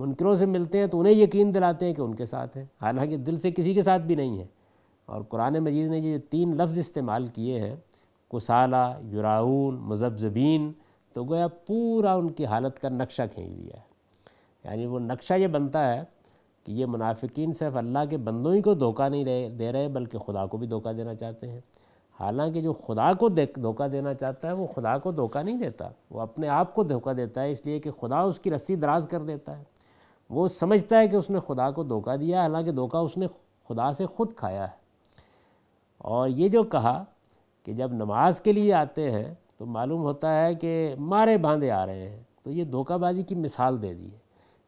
मुनकरों से मिलते हैं तो उन्हें यकीन दिलाते हैं कि उनके साथ हैं हालांकि दिल से किसी के साथ भी नहीं है और कुरान मजीद ने ये तीन लफ्ज़ इस्तेमाल किए हैं कुसाला युराउन मज़बज़बीन तो गोया पूरा उनकी हालत का नक्शा खींच दिया है यानी वो नक्शा ये बनता है कि ये मुनाफिकीन सिर्फ अल्लाह के बंदों ही को धोखा नहीं रहे दे रहे बल्कि खुदा को भी धोखा देना चाहते हैं हालांकि जो खुदा को दे धोखा देना चाहता है वो खुदा को धोखा नहीं देता वो अपने आप को धोखा देता है इसलिए कि खुदा उसकी रस्सी दराज कर देता है वो समझता है कि उसने खुदा को धोखा दिया हालांकि धोखा उसने खुदा से खुद खाया है और ये जो कहा कि जब नमाज के लिए आते हैं तो मालूम होता है कि मारे बांधे आ रहे हैं तो ये धोखाबाजी की मिसाल दे दी है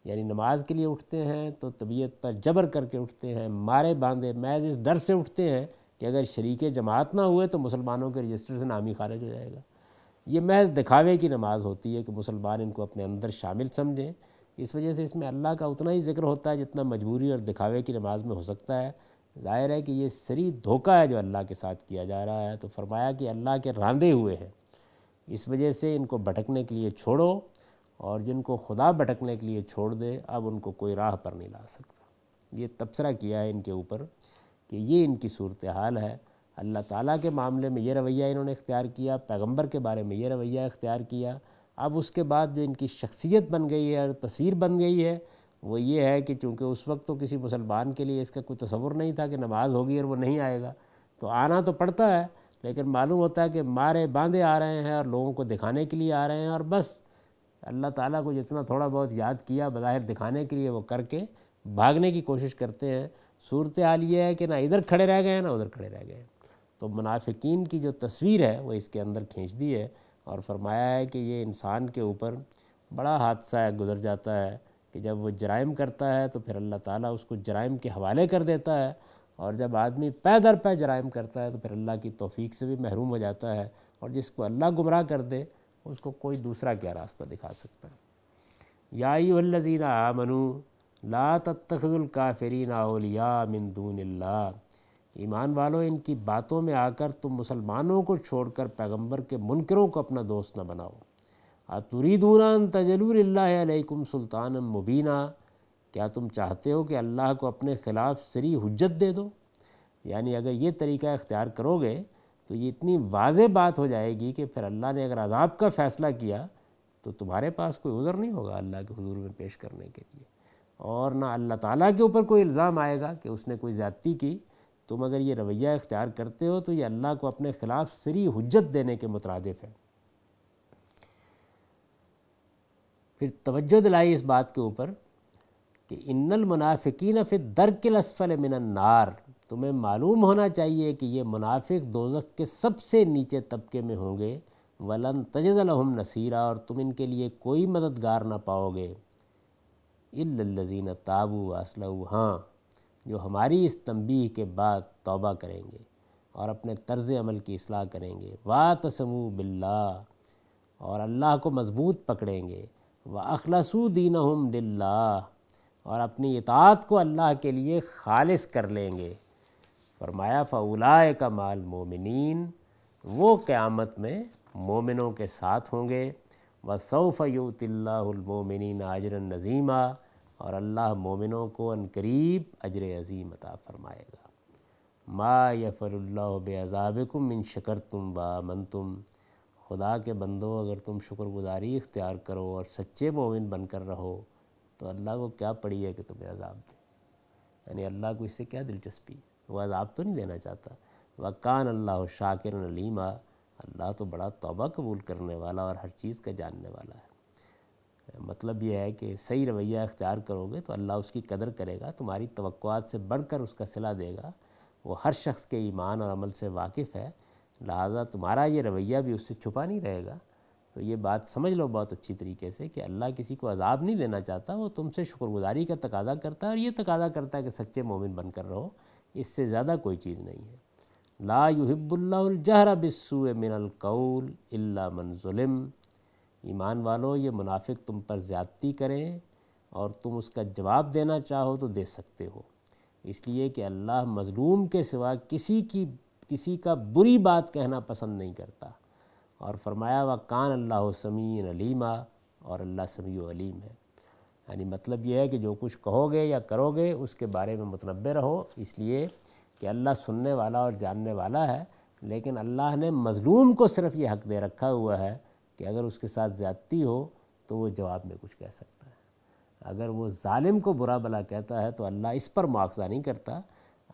यानी नमाज के लिए उठते हैं तो तबीयत पर जबर करके उठते हैं मारे बांधे महज इस डर से उठते हैं कि अगर शरीक जमात ना हुए तो मुसलमानों के रजिस्टर से नाम ही खारिज हो जाएगा ये महज दिखावे की नमाज होती है कि मुसलमान इनको अपने अंदर शामिल समझें इस वजह से इसमें अल्लाह का उतना ही जिक्र होता है जितना मजबूरी और दिखावे की नमाज में हो सकता है ज़ाहिर है कि ये सरी धोखा है जो अल्लाह के साथ किया जा रहा है तो फरमाया कि अल्लाह के रांधे हुए हैं इस वजह से इनको भटकने के लिए छोड़ो और जिनको खुदा भटकने के लिए छोड़ दे अब उनको कोई राह पर नहीं ला सकता ये तबसरा किया है इनके ऊपर कि ये इनकी सूरत हाल है अल्लाह ताला के मामले में ये रवैया इन्होंने इख्तियार किया पैगंबर के बारे में ये रवैया इख्तियार किया अब उसके बाद जो इनकी शख्सियत बन गई है और तस्वीर बन गई है वो ये है कि चूँकि उस वक्त तो किसी मुसलमान के लिए इसका कोई तस्वुर नहीं था कि नमाज़ होगी और वो नहीं आएगा तो आना तो पड़ता है लेकिन मालूम होता है कि मारे बांधे आ रहे हैं और लोगों को दिखाने के लिए आ रहे हैं और बस अल्लाह ताला को जितना थोड़ा बहुत याद किया बाहिर दिखाने के लिए वो करके भागने की कोशिश करते हैं सूरत हाल ये है कि ना इधर खड़े रह गए ना उधर खड़े रह गए तो मुनाफिकीन की जो तस्वीर है वो इसके अंदर खींच दी है और फरमाया है कि ये इंसान के ऊपर बड़ा हादसा गुजर जाता है कि जब वो जराइम करता है तो फिर अल्लाह ताला उसको जराइम के हवाले कर देता है और जब आदमी दर पै जराइम करता है तो फिर अल्लाह की तोफ़ी से भी महरूम हो जाता है और जिसको अल्लाह गुमराह कर दे उसको कोई दूसरा क्या रास्ता दिखा सकता है याई वल्लजीना आमनु ला तत्तखजुल काफरीन अलिया मिन ईमान वालों इनकी बातों में आकर तुम मुसलमानों को छोड़कर पैगंबर के मुनकरों को अपना दोस्त न बनाओ अतुरीदून अलैकुम सुल्तान मुबीना क्या तुम चाहते हो कि अल्लाह को अपने ख़िलाफ़ सरी हजत दे दो यानी अगर ये तरीका इख्तियार करोगे तो ये इतनी वाज बात हो जाएगी कि फिर अल्लाह ने अगर अजाब का फ़ैसला किया तो तुम्हारे पास कोई उज़र नहीं होगा अल्लाह के हजूर में पेश करने के लिए और ना अल्लाह ताला के ऊपर कोई इल्ज़ाम आएगा कि उसने कोई ज़्यादती की तुम अगर ये रवैया इख्तियार करते हो तो ये अल्लाह को अपने ख़िलाफ़ सरी हजत देने के मुतरदफ़ है फिर तवज्जो दिलाई इस बात के ऊपर कि इन्नल मुनाफिकीन फिर दर के लसफल मिनन्नार तुम्हें मालूम होना चाहिए कि ये मुनाफिक दोजक के सबसे नीचे तबके में होंगे वलन तजदलहम नसीरा और तुम इनके लिए कोई मददगार ना पाओगे इल्लज़ीना ताबू असलू हाँ जो हमारी इस तंबीह के बाद तौबा करेंगे और अपने तर्ज अमल की असलाह करेंगे वा तसमू बिल्ला और अल्लाह को मजबूत पकड़ेंगे व अखलसू दीन हम और अपनी इतात को अल्लाह के लिए खालिस कर लेंगे फरमाया फ़लाए का माल मोमिन वो क़्यामत में मोमिनों के साथ होंगे व सौफ़ यूतिल्लामिन आजर नज़ीमा और अल्लाह मोमिनों को अनकरीब अजर अज़ीम अता फ़रमाएगा मा यफ़ल्ला बेअज़ाबकुम इन शकर तुम बामन तुम खुदा के बंदो अगर तुम शुक्रगुजारी इख्तियार करो और सच्चे मोमिन बन कर रहो तो अल्लाह को क्या पड़ी है कि तुम्हें अजाब दे यानी अल्लाह को इससे क्या दिलचस्पी है वो अदाब तो नहीं देना चाहता वकान अल्लाह शाकिर अलीमा अल्लाह तो बड़ा तोबा कबूल करने वाला और हर चीज़ का जानने वाला है मतलब यह है कि सही रवैया इख्तियार करोगे तो अल्लाह उसकी कदर करेगा तुम्हारी तवक़ात से बढ़कर उसका सिला देगा वो हर शख्स के ईमान और अमल से वाकिफ़ है लिहाजा तुम्हारा ये रवैया भी उससे छुपा नहीं रहेगा तो ये बात समझ लो बहुत अच्छी तरीके से कि अल्लाह किसी को अजाब नहीं देना चाहता वो तुमसे शुक्रगुजारी का तकाजा करता है और ये तकाजा करता है कि सच्चे मोमिन बनकर रहो इससे ज़्यादा कोई चीज़ नहीं है ला युहिबुल्लाजहरा बिस्सू मिनल कौल इल्ला मनजुलम ईमान वालों ये मुनाफिक तुम पर ज़्यादती करें और तुम उसका जवाब देना चाहो तो दे सकते हो इसलिए कि अल्लाह मज़लूम के सिवा किसी की किसी का बुरी बात कहना पसंद नहीं करता और फरमाया व कान अल्लाह समीन अलीमा और अल्लाह समी अलीम है यानी मतलब यह है कि जो कुछ कहोगे या करोगे उसके बारे में मतनब रहो इसलिए कि अल्लाह सुनने वाला और जानने वाला है लेकिन अल्लाह ने मज़लूम को सिर्फ ये हक़ दे रखा हुआ है कि अगर उसके साथ ज़्यादती हो तो वो जवाब में कुछ कह सकता है अगर वो ालिम को बुरा भला कहता है तो अल्लाह इस पर मुआवजा नहीं करता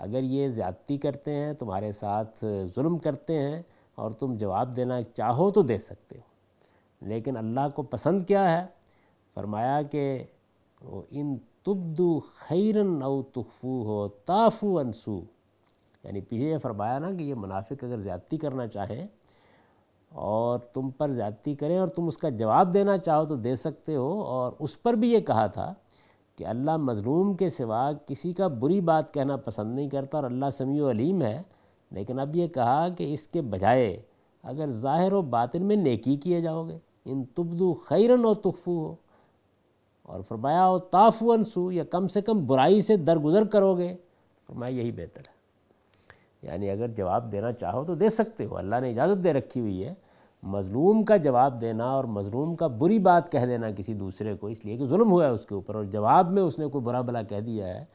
अगर ये ज़्यादती करते हैं तुम्हारे साथ जुल्म करते हैं और तुम जवाब देना चाहो तो दे सकते हो लेकिन अल्लाह को पसंद क्या है फरमाया कि तो इन तुब्दु खैरन अव तुफ़ू हो ताफ़ू अनसू यानी पीछे फरमाया ना कि ये मुनाफिक अगर ज़्यादती करना चाहे और तुम पर ज़्यादती करें और तुम उसका जवाब देना चाहो तो दे सकते हो और उस पर भी ये कहा था कि अल्लाह मज़लूम के सिवा किसी का बुरी बात कहना पसंद नहीं करता और अल्लाह समी अलीम है लेकिन अब ये कहा कि इसके बजाय अगर ज़ाहिर व बातिन में नेकी किए जाओगे इन तुबदू खैरन और तुफ़ू हो और फरमाया ताफ़ुअन सू या कम से कम बुराई से दरगुजर करोगे फरमाया यही बेहतर है यानी अगर जवाब देना चाहो तो दे सकते हो अल्लाह ने इजाज़त दे रखी हुई है मज़लूम का जवाब देना और मज़लूम का बुरी बात कह देना किसी दूसरे को इसलिए कि जुल्म हुआ है उसके ऊपर और जवाब में उसने कोई बुरा भला कह दिया है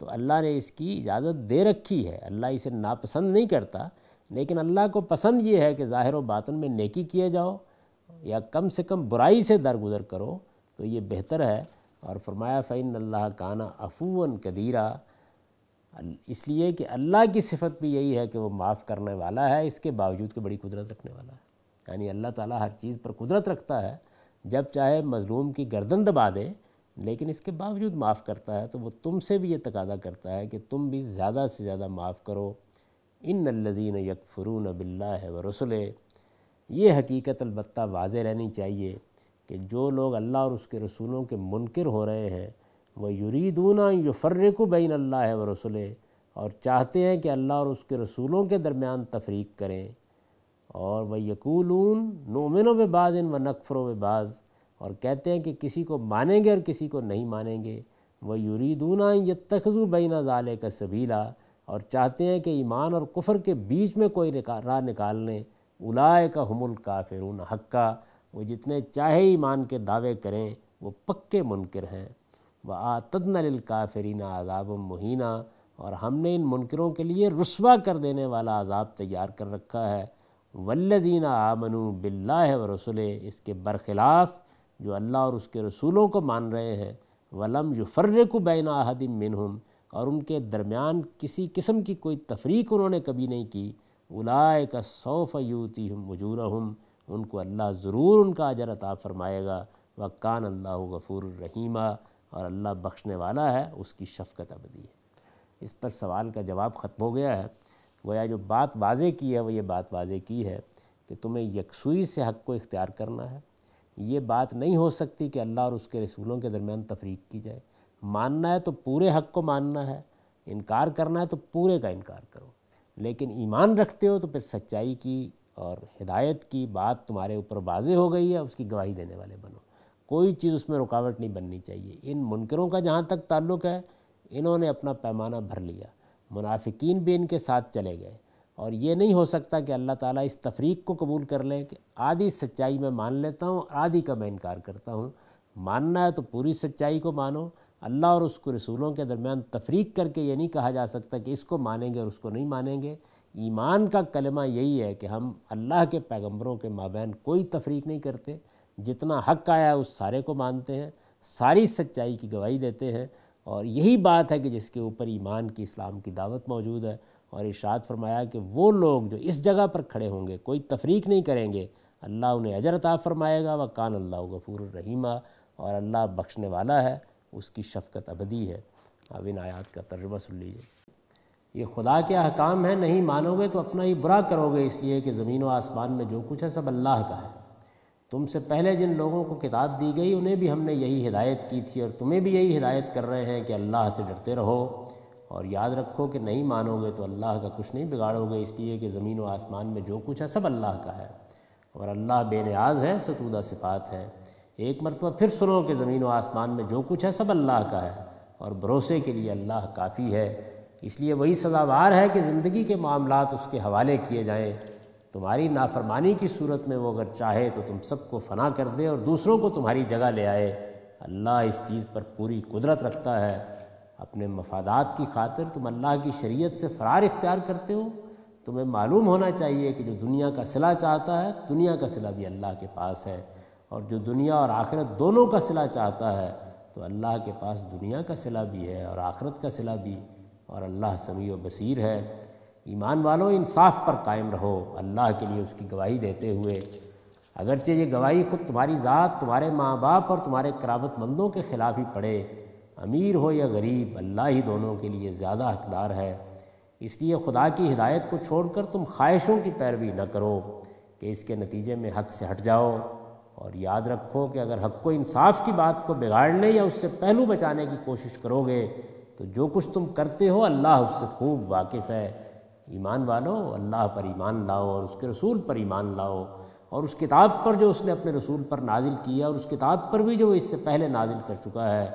तो अल्लाह ने इसकी इजाज़त दे रखी है अल्लाह इसे नापसंद नहीं करता लेकिन अल्लाह को पसंद ये है कि ज़ाहिर व बातन में नेकी किए जाओ या कम से कम बुराई से दरगुजर करो तो ये बेहतर है और फरमाया फ़ैन अल्लाह काना अफून कदीरा इसलिए कि अल्लाह की सिफत भी यही है कि वो माफ़ करने वाला है इसके बावजूद कि बड़ी कुदरत रखने वाला है यानी अल्लाह ताला हर चीज़ पर कुदरत रखता है जब चाहे मज़लूम की गर्दन दबा दे लेकिन इसके बावजूद माफ़ करता है तो वो तुमसे भी ये तकादा करता है कि तुम भी ज़्यादा से ज़्यादा माफ़ करो इन लदीन यकफरून बिल्ला है व रसुल ये हकीकत अलबत् वाज रहनी चाहिए कि जो लोग अल्लाह और उसके रसूलों के मुनकर हो रहे हैं वह युरीदूना युफर्रक बैन अल्लाह व रसूल और चाहते हैं कि अल्लाह और उसके रसूलों के दरमियान तफरीक करें और वह यकूलून नोमिनों में बाज़ इन व नकफ़रों में बाज़ और कहते हैं कि किसी को मानेंगे और किसी को नहीं मानेंगे वह युरीदूना तखज़ु बैना ज़ाले का सबीला और चाहते हैं कि ईमान और कुफर के बीच में कोई राह निकाल लें उलाए का हमुल काफिरून हक्का वो जितने चाहे ईमान के दावे करें वो पक्के मुनकर हैं व आतदनल काफरीना आज़ाब महीना और हमने इन मुनकरों के लिए रसवा कर देने वाला आज़ाब तैयार कर रखा है वल्लजीन आमनु बिल्ला व रसुल इसके बरखिलाफ़ जो अल्लाह और उसके रसूलों को मान रहे हैं वलम युफर्रक बैन आहदिम मिनहम और उनके दरमियान किसी किस्म की कोई तफरीक उन्होंने कभी नहीं की उलाए का सौफ़ यूती हम वजूर हम उनको अल्लाह ज़रूर उनका अजर अता फ़रमाएगा कान अल्लाह गफ़ूर रहीमा और अल्लाह बख्शने वाला है उसकी शफकत अबदी है इस पर सवाल का जवाब ख़त्म हो गया है गोया जो बात वाजे की है वो ये बात वाजे की है कि तुम्हें यकसुई से हक़ को इख्तियार करना है ये बात नहीं हो सकती कि अल्लाह और उसके रसूलों के दरमियान तफरीक की जाए मानना है तो पूरे हक़ को मानना है इनकार करना है तो पूरे का इनकार करो लेकिन ईमान रखते हो तो फिर सच्चाई की और हिदायत की बात तुम्हारे ऊपर वाजे हो गई है उसकी गवाही देने वाले बनो कोई चीज़ उसमें रुकावट नहीं बननी चाहिए इन मुनकरों का जहाँ तक ताल्लुक़ है इन्होंने अपना पैमाना भर लिया मुनाफिकीन भी इनके साथ चले गए और ये नहीं हो सकता कि अल्लाह ताला इस तफरीक को कबूल कर लें कि आधी सच्चाई मैं मान लेता हूँ आधी का मैं इनकार करता हूँ मानना है तो पूरी सच्चाई को मानो अल्लाह और उसको रसूलों के दरमियान तफरीक करके ये नहीं कहा जा सकता कि इसको मानेंगे और उसको नहीं मानेंगे ईमान का कलमा यही है कि हम अल्लाह के पैगंबरों के माबैन कोई तफरीक नहीं करते जितना हक आया उस सारे को मानते हैं सारी सच्चाई की गवाही देते हैं और यही बात है कि जिसके ऊपर ईमान की इस्लाम की दावत मौजूद है और इशात फरमाया कि वो लोग जो इस जगह पर खड़े होंगे कोई तफरीक नहीं करेंगे अल्लाह उन्हें अजरता फ़रमाएगा व कान अल्लाह गफूर रहीमा और अल्लाह बख्शने वाला है उसकी शफकत अबदी है अब इन आयात का तर्जमा सुन लीजिए ये खुदा के अहकाम है नहीं मानोगे तो अपना ही बुरा करोगे इसलिए कि ज़मीन व आसमान में जो कुछ है सब अल्लाह का है तुमसे पहले जिन लोगों को किताब दी गई उन्हें भी हमने यही हिदायत की थी और तुम्हें भी यही हिदायत कर रहे हैं कि अल्लाह से डरते रहो और याद रखो कि नहीं मानोगे तो अल्लाह का कुछ नहीं बिगाड़ोगे इसलिए कि ज़मीन व आसमान में जो कुछ है सब अल्लाह का है और अल्लाह बेनियाज है सतूदा सिफात है एक मरतबा फिर सुनो कि ज़मीन व आसमान में जो कुछ है सब अल्लाह का है और भरोसे के लिए अल्लाह काफ़ी है इसलिए वही सजावार है कि ज़िंदगी के मामला उसके हवाले किए जाएँ तुम्हारी नाफरमानी की सूरत में वो अगर चाहे तो तुम सबको फना कर दे और दूसरों को तुम्हारी जगह ले आए अल्लाह इस चीज़ पर पूरी कुदरत रखता है अपने मफादात की खातिर तुम अल्लाह की शरीयत से फ़रार इख्तियार करते हो तुम्हें मालूम होना चाहिए कि जो दुनिया का सिला चाहता है तो दुनिया का सिला भी अल्लाह के पास है और जो दुनिया और आखिरत दोनों का सिला चाहता है तो अल्लाह के पास दुनिया का सिला भी है और आखिरत का सिला भी और अल्लाह समी व बसीर है ईमान वालों इंसाफ पर कायम रहो अल्लाह के लिए उसकी गवाही देते हुए अगरचे ये गवाही खुद तुम्हारी ज़ात तुम्हारे माँ बाप और तुम्हारे करामतमंदों के ख़िलाफ़ ही पड़े अमीर हो या गरीब अल्लाह ही दोनों के लिए ज़्यादा हकदार है इसलिए खुदा की हिदायत को छोड़कर तुम ख्वाहिशों की पैरवी न करो कि इसके नतीजे में हक से हट जाओ और याद रखो कि अगर हक को इंसाफ की बात को बिगाड़ने या उससे पहलू बचाने की कोशिश करोगे तो जो कुछ तुम करते हो अल्लाह उससे खूब वाकिफ़ है ईमान वालों अल्लाह पर ईमान लाओ और उसके रसूल पर ईमान लाओ और उस किताब पर जो उसने अपने रसूल पर नाजिल किया और उस किताब पर भी जो इससे पहले नाजिल कर चुका है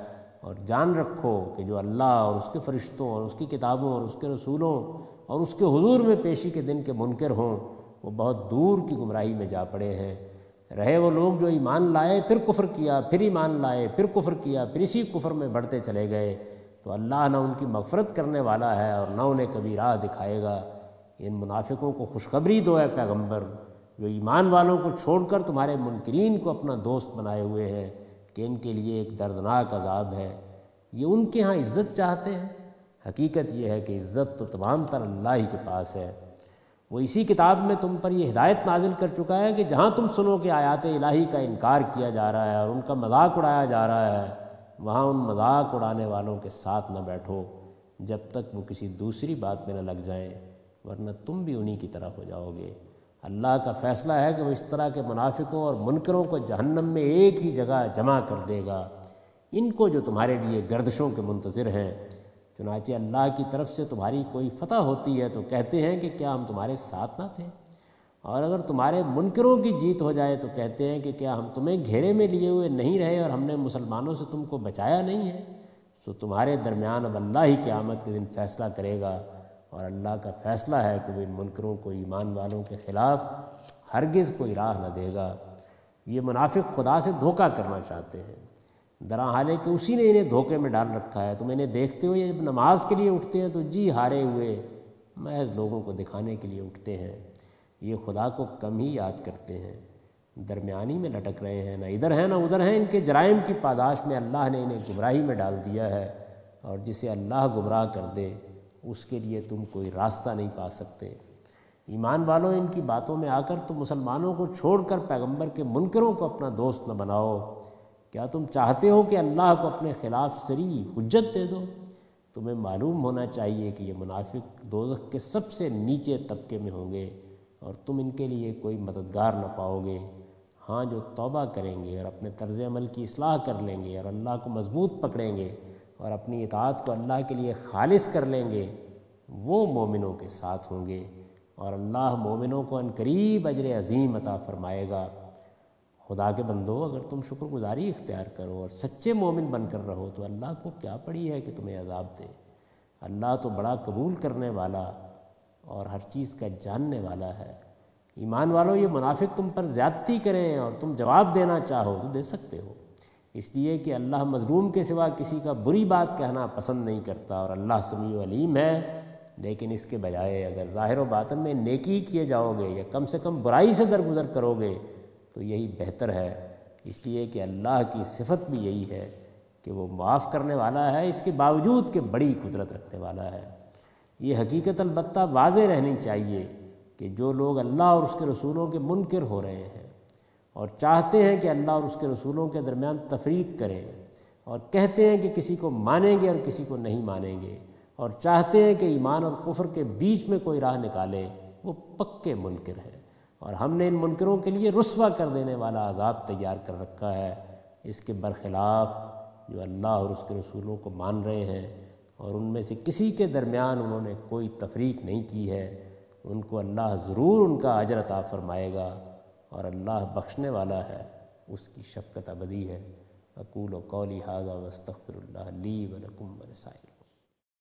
और जान रखो कि जो अल्लाह और उसके फरिश्तों और उसकी किताबों और उसके रसूलों और उसके हुजूर में पेशी के दिन के मुनकर हों वो बहुत दूर की गुमराही में जा पड़े हैं रहे वो लोग जो ईमान लाए फिर कुफ़र किया फिर ईमान लाए फिर कुफ़र किया फिर इसी कुफ़र में बढ़ते चले गए तो अल्लाह ना उनकी मफ़रत करने वाला है और ना उन्हें कभी राह दिखाएगा इन मुनाफिकों को खुशखबरी दो है पैगम्बर जो ईमान वालों को छोड़कर तुम्हारे मुनकरीन को अपना दोस्त बनाए हुए हैं कि इनके लिए एक दर्दनाक अजाब है ये उनके यहाँ इज़्ज़त चाहते हैं हकीकत यह है कि इज़्ज़त तो तमाम तर अल्लाह ही के पास है वो इसी किताब में तुम पर यह हिदायत नाजिल कर चुका है कि जहाँ तुम सुनो कि आयात इलाही का इनकार किया जा रहा है और उनका मजाक उड़ाया जा रहा है वहाँ उन मजाक उड़ाने वालों के साथ न बैठो जब तक वो किसी दूसरी बात में न लग जाएं वरना तुम भी उन्हीं की तरह हो जाओगे अल्लाह का फ़ैसला है कि वो इस तरह के मुनाफिकों और मुनकरों को जहन्नम में एक ही जगह जमा कर देगा इनको जो तुम्हारे लिए गर्दशों के मुंतज़र हैं चुनाचे अल्लाह की तरफ से तुम्हारी कोई फतह होती है तो कहते हैं कि क्या हम तुम्हारे साथ ना थे और अगर तुम्हारे मुनकरों की जीत हो जाए तो कहते हैं कि क्या हम तुम्हें घेरे में लिए हुए नहीं रहे और हमने मुसलमानों से तुमको बचाया नहीं है तो तुम्हारे दरमियान अब अल्लाह ही क़्यामत के दिन फ़ैसला करेगा और अल्लाह का फ़ैसला है कि वो इन मुनकरों को ईमान वालों के ख़िलाफ़ हरगिज़ कोई राह न देगा ये मुनाफिक खुदा से धोखा करना चाहते हैं दरा हाले कि उसी ने इन्हें धोखे में डाल रखा है तुम इन्हें देखते हुए जब नमाज के लिए उठते हैं तो जी हारे हुए महज लोगों को दिखाने के लिए उठते हैं ये खुदा को कम ही याद करते हैं दरमियानी में लटक रहे हैं ना इधर हैं ना उधर हैं इनके जराइम की पादाश में अल्लाह ने इन्हें गुमराही में डाल दिया है और जिसे अल्लाह गुमराह कर दे उसके लिए तुम कोई रास्ता नहीं पा सकते ईमान वालों इनकी बातों में आकर तुम मुसलमानों को छोड़कर पैगंबर के मुनकरों को अपना दोस्त न बनाओ क्या तुम चाहते हो कि अल्लाह को अपने ख़िलाफ़ सरी हजत दे दो तुम्हें मालूम होना चाहिए कि ये मुनाफिक दोजख के सबसे नीचे तबके में होंगे और तुम इनके लिए कोई मददगार ना पाओगे हाँ जो तौबा करेंगे और अपने तर्ज अमल की असलाह कर लेंगे और अल्लाह को मज़बूत पकड़ेंगे और अपनी इतात को अल्लाह के लिए खालिस कर लेंगे वो मोमिनों के साथ होंगे और अल्लाह मोमिनों को अनकरीब अजर अजीम अता फ़रमाएगा खुदा के बंदो अगर तुम शुक्रगुजारी इख्तियार करो और सच्चे मोमिन बनकर रहो तो अल्लाह को क्या पड़ी है कि तुम्हें अजाब दे अल्लाह तो बड़ा कबूल करने वाला और हर चीज़ का जानने वाला है ईमान वालों ये मुनाफिक तुम पर ज़्यादती करें और तुम जवाब देना चाहो तो दे सकते हो इसलिए कि अल्लाह मजलूम के सिवा किसी का बुरी बात कहना पसंद नहीं करता और अल्लाह समी अलीम है लेकिन इसके बजाय अगर ज़ाहिर बातन में नेकी किए जाओगे या कम से कम बुराई से दरगुजर करोगे तो यही बेहतर है इसलिए कि अल्लाह की सिफत भी यही है कि वो माफ़ करने वाला है इसके बावजूद कि बड़ी कुदरत रखने वाला है ये हकीकत अलबत् वाज रहनी चाहिए कि जो लोग अल्लाह और उसके रसूलों के मुनकर हो रहे हैं और चाहते हैं कि अल्लाह और उसके रसूलों के दरमियान तफरीक करें और कहते हैं कि किसी को मानेंगे और किसी को नहीं मानेंगे और चाहते हैं कि ईमान और कुफर के बीच में कोई राह निकालें वो पक्के मुनकर हैं और हमने इन मुनकरों के लिए रस्वा कर देने वाला आज़ाब तैयार कर रखा है इसके बरखिलाफ़ जो अल्लाह और उसके रसूलों को मान रहे हैं और उनमें से किसी के दरमियान उन्होंने कोई तफरीक नहीं की है उनको अल्लाह ज़रूर उनका अजर अता फ़रमाएगा और अल्लाह बख्शने वाला है उसकी शफ़क़त अबदी है अकूल कौली हाजा वस्तफ़रल्ली वलकुम वसाई